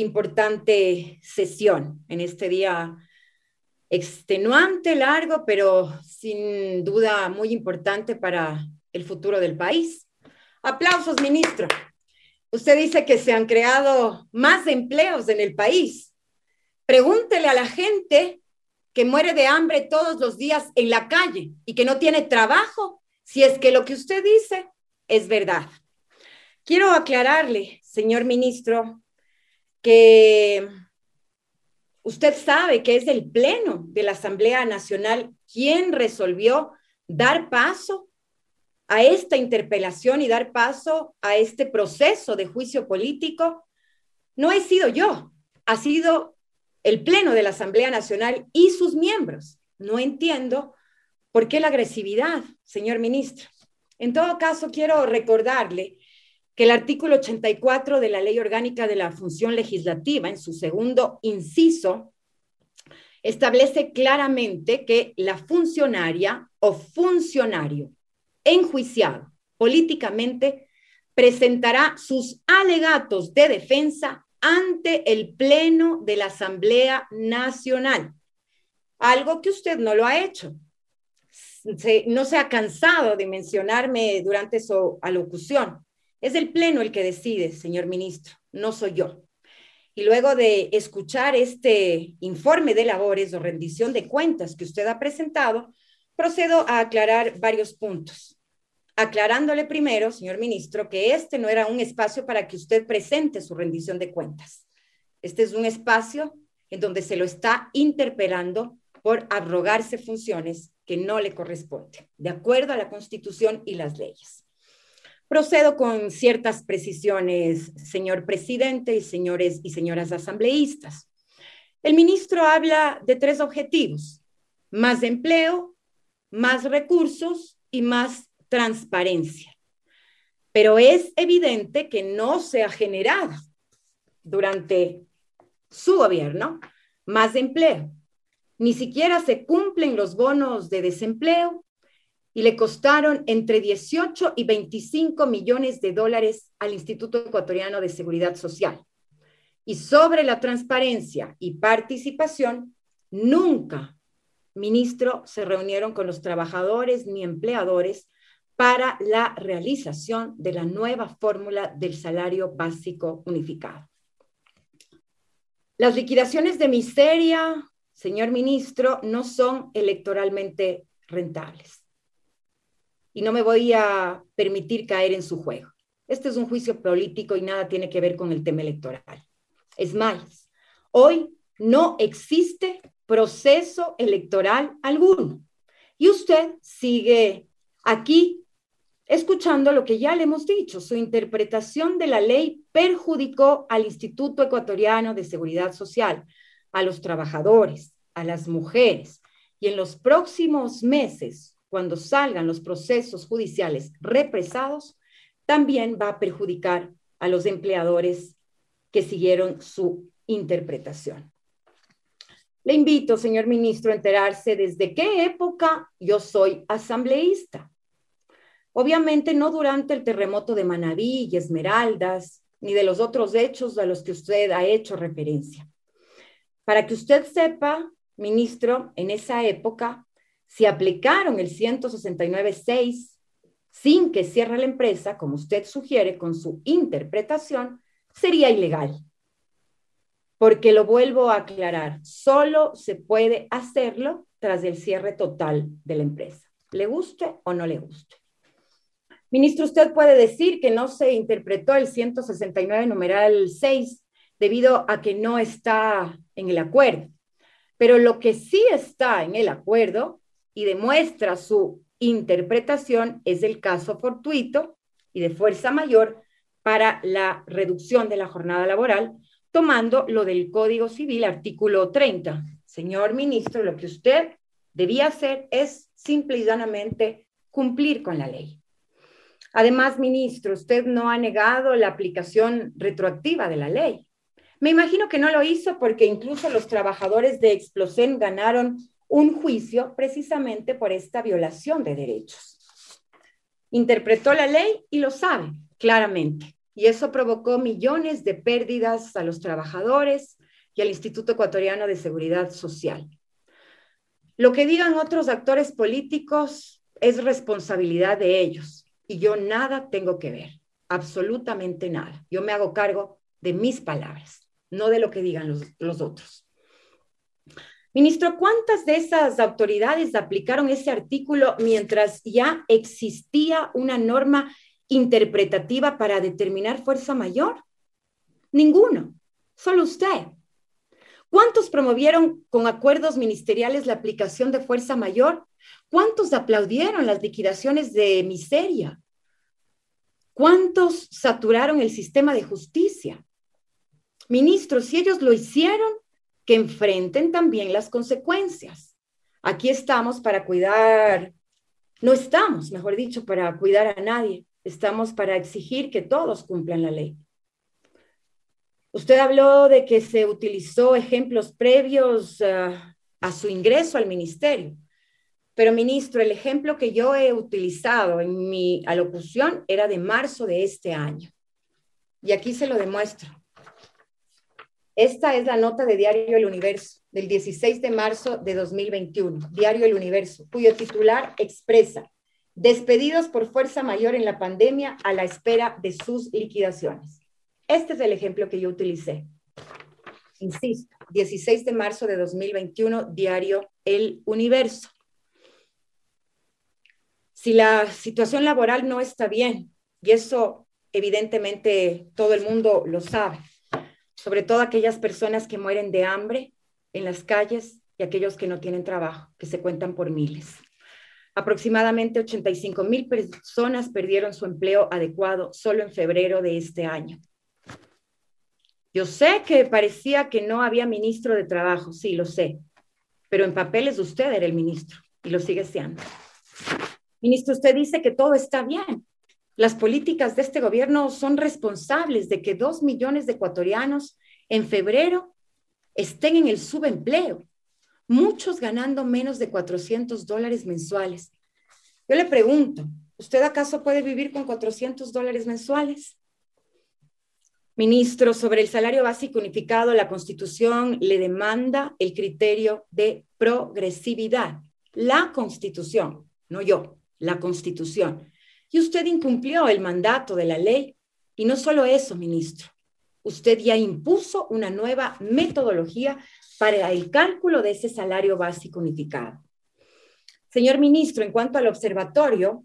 importante sesión en este día extenuante, largo, pero sin duda muy importante para el futuro del país. Aplausos, ministro. Usted dice que se han creado más empleos en el país. Pregúntele a la gente que muere de hambre todos los días en la calle y que no tiene trabajo si es que lo que usted dice es verdad. Quiero aclararle, señor ministro, que usted sabe que es el Pleno de la Asamblea Nacional quien resolvió dar paso a esta interpelación y dar paso a este proceso de juicio político, no he sido yo, ha sido el Pleno de la Asamblea Nacional y sus miembros. No entiendo por qué la agresividad, señor ministro. En todo caso, quiero recordarle que el artículo 84 de la Ley Orgánica de la Función Legislativa, en su segundo inciso, establece claramente que la funcionaria o funcionario enjuiciado políticamente presentará sus alegatos de defensa ante el Pleno de la Asamblea Nacional, algo que usted no lo ha hecho. no se ha cansado de mencionarme durante su alocución. Es el Pleno el que decide, señor ministro, no soy yo. Y luego de escuchar este informe de labores o rendición de cuentas que usted ha presentado, procedo a aclarar varios puntos. Aclarándole primero, señor ministro, que este no era un espacio para que usted presente su rendición de cuentas. Este es un espacio en donde se lo está interpelando por abrogarse funciones que no le corresponden, de acuerdo a la Constitución y las leyes. Procedo con ciertas precisiones, señor presidente y señores y señoras asambleístas. El ministro habla de tres objetivos, más empleo, más recursos y más transparencia. Pero es evidente que no se ha generado durante su gobierno más empleo. Ni siquiera se cumplen los bonos de desempleo, y le costaron entre 18 y 25 millones de dólares al Instituto Ecuatoriano de Seguridad Social. Y sobre la transparencia y participación, nunca, ministro, se reunieron con los trabajadores ni empleadores para la realización de la nueva fórmula del salario básico unificado. Las liquidaciones de miseria, señor ministro, no son electoralmente rentables y no me voy a permitir caer en su juego. Este es un juicio político y nada tiene que ver con el tema electoral. Es más, hoy no existe proceso electoral alguno. Y usted sigue aquí escuchando lo que ya le hemos dicho. Su interpretación de la ley perjudicó al Instituto Ecuatoriano de Seguridad Social, a los trabajadores, a las mujeres. Y en los próximos meses, cuando salgan los procesos judiciales represados, también va a perjudicar a los empleadores que siguieron su interpretación. Le invito, señor ministro, a enterarse desde qué época yo soy asambleísta. Obviamente no durante el terremoto de Manabí y Esmeraldas, ni de los otros hechos a los que usted ha hecho referencia. Para que usted sepa, ministro, en esa época si aplicaron el 169.6 sin que cierre la empresa, como usted sugiere con su interpretación, sería ilegal. Porque lo vuelvo a aclarar, solo se puede hacerlo tras el cierre total de la empresa, le guste o no le guste. Ministro, usted puede decir que no se interpretó el 169 numeral 6 debido a que no está en el acuerdo, pero lo que sí está en el acuerdo y demuestra su interpretación es el caso fortuito y de fuerza mayor para la reducción de la jornada laboral, tomando lo del Código Civil, artículo 30. Señor ministro, lo que usted debía hacer es simple y cumplir con la ley. Además, ministro, usted no ha negado la aplicación retroactiva de la ley. Me imagino que no lo hizo porque incluso los trabajadores de Explosén ganaron un juicio precisamente por esta violación de derechos. Interpretó la ley y lo sabe claramente. Y eso provocó millones de pérdidas a los trabajadores y al Instituto Ecuatoriano de Seguridad Social. Lo que digan otros actores políticos es responsabilidad de ellos y yo nada tengo que ver, absolutamente nada. Yo me hago cargo de mis palabras, no de lo que digan los, otros. Ministro, ¿cuántas de esas autoridades aplicaron ese artículo mientras ya existía una norma interpretativa para determinar fuerza mayor? Ninguno, solo usted. ¿Cuántos promovieron con acuerdos ministeriales la aplicación de fuerza mayor? ¿Cuántos aplaudieron las liquidaciones de miseria? ¿Cuántos saturaron el sistema de justicia? Ministro, si ellos lo hicieron, que enfrenten también las consecuencias. Aquí estamos para cuidar, no estamos, mejor dicho, para cuidar a nadie, estamos para exigir que todos cumplan la ley. Usted habló de que se utilizó ejemplos previos ah, a su ingreso al ministerio, pero ministro, el ejemplo que yo he utilizado en mi alocución era de marzo de este año. Y aquí se lo demuestro. Esta es la nota de Diario El Universo del 16 de marzo de 2021, Diario El Universo, cuyo titular expresa, despedidos por fuerza mayor en la pandemia a la espera de sus liquidaciones. Este es el ejemplo que yo utilicé. Insisto, 16 de marzo de 2021, Diario El Universo. Si la situación laboral no está bien, y eso evidentemente todo el mundo lo sabe, sobre todo aquellas personas que mueren de hambre en las calles y aquellos que no tienen trabajo, que se cuentan por miles. Aproximadamente 85 mil personas perdieron su empleo adecuado solo en febrero de este año. Yo sé que parecía que no había ministro de Trabajo, sí, lo sé, pero en papeles usted era el ministro y lo sigue siendo. Ministro, usted dice que todo está bien, las políticas de este gobierno son responsables de que dos millones de ecuatorianos en febrero estén en el subempleo, muchos ganando menos de 400 dólares mensuales. Yo le pregunto, ¿usted acaso puede vivir con 400 dólares mensuales? Ministro, sobre el salario básico unificado, la Constitución le demanda el criterio de progresividad. La Constitución, no yo, la Constitución. Y usted incumplió el mandato de la ley. Y no solo eso, ministro, usted ya impuso una nueva metodología para el cálculo de ese salario básico unificado. Señor ministro, en cuanto al observatorio,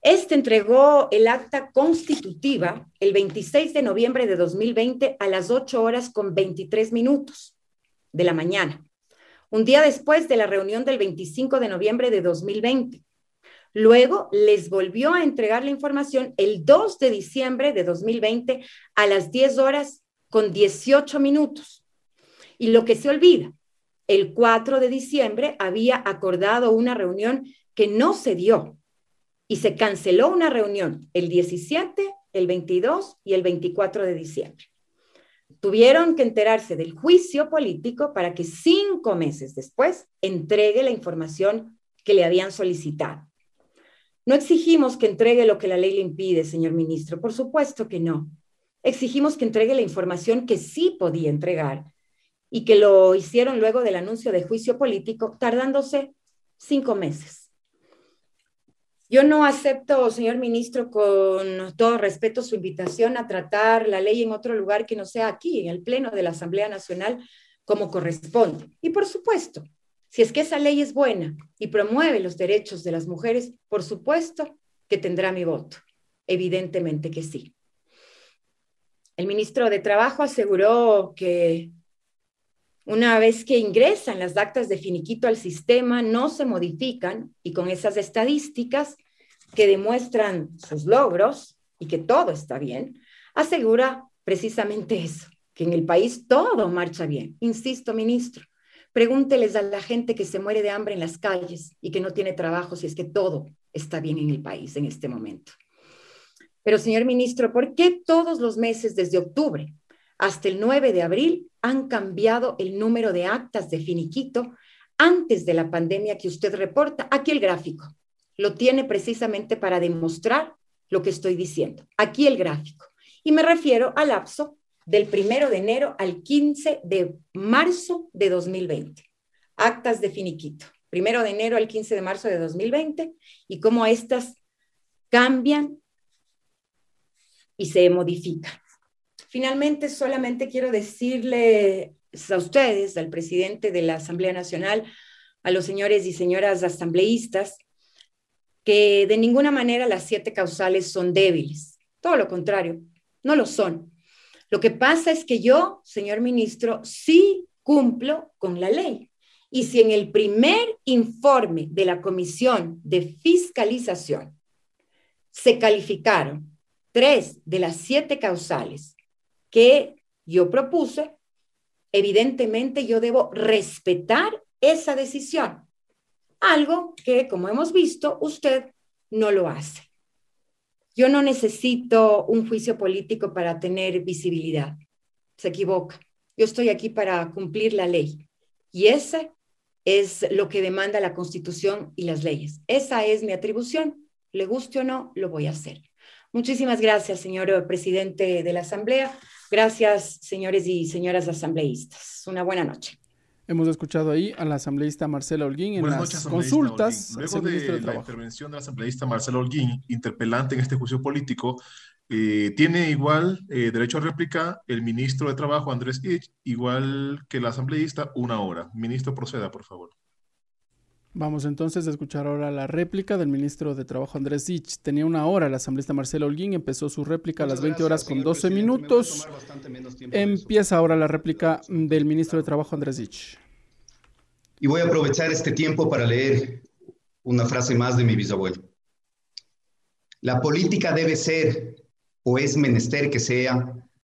este entregó el acta constitutiva el 26 de noviembre de 2020 a las 8 horas con 23 minutos de la mañana, un día después de la reunión del 25 de noviembre de 2020. Luego les volvió a entregar la información el 2 de diciembre de 2020 a las 10 horas con 18 minutos. Y lo que se olvida, el 4 de diciembre había acordado una reunión que no se dio y se canceló una reunión el 17, el 22 y el 24 de diciembre. Tuvieron que enterarse del juicio político para que cinco meses después entregue la información que le habían solicitado. No exigimos que entregue lo que la ley le impide, señor ministro, por supuesto que no. Exigimos que entregue la información que sí podía entregar y que lo hicieron luego del anuncio de juicio político, tardándose cinco meses. Yo no acepto, señor ministro, con todo respeto su invitación a tratar la ley en otro lugar que no sea aquí, en el Pleno de la Asamblea Nacional, como corresponde. Y por supuesto, si es que esa ley es buena y promueve los derechos de las mujeres, por supuesto que tendrá mi voto. Evidentemente que sí. El ministro de Trabajo aseguró que una vez que ingresan las actas de finiquito al sistema, no se modifican y con esas estadísticas que demuestran sus logros y que todo está bien, asegura precisamente eso, que en el país todo marcha bien. Insisto, ministro, Pregúnteles a la gente que se muere de hambre en las calles y que no tiene trabajo si es que todo está bien en el país en este momento. Pero, señor ministro, ¿por qué todos los meses desde octubre hasta el 9 de abril han cambiado el número de actas de finiquito antes de la pandemia que usted reporta? Aquí el gráfico. Lo tiene precisamente para demostrar lo que estoy diciendo. Aquí el gráfico. Y me refiero al lapso del 1 de enero al 15 de marzo de 2020. Actas de finiquito, 1 de enero al 15 de marzo de 2020 y cómo estas cambian y se modifican. Finalmente, solamente quiero decirles a ustedes, al presidente de la Asamblea Nacional, a los señores y señoras asambleístas, que de ninguna manera las siete causales son débiles. Todo lo contrario, no lo son. Lo que pasa es que yo, señor ministro, sí cumplo con la ley. Y si en el primer informe de la Comisión de Fiscalización se calificaron tres de las siete causales que yo propuse, evidentemente yo debo respetar esa decisión. Algo que, como hemos visto, usted no lo hace. Yo no necesito un juicio político para tener visibilidad. Se equivoca. Yo estoy aquí para cumplir la ley. Y ese es lo que demanda la Constitución y las leyes. Esa es mi atribución. Le guste o no, lo voy a hacer. Muchísimas gracias, señor presidente de la Asamblea. Gracias, señores y señoras asambleístas. Una buena noche. Hemos escuchado ahí a la asambleísta Marcela Holguín en las consultas. Luego de, la intervención de la asambleísta Marcela Holguín, interpelante en este juicio político, eh, tiene igual eh, derecho a réplica el ministro de Trabajo, Andrés Ich, igual que la asambleísta, una hora. Ministro, proceda, por favor. Vamos entonces a escuchar ahora la réplica del ministro de Trabajo Andrés Dich. Tenía una hora, el asambleísta Marcelo Holguín empezó su réplica a las 20 horas con 12 minutos. Empieza ahora la réplica del ministro de Trabajo Andrés Dich. Y voy a aprovechar este tiempo para leer una frase más de mi bisabuelo. La política debe ser, o es menester que sea,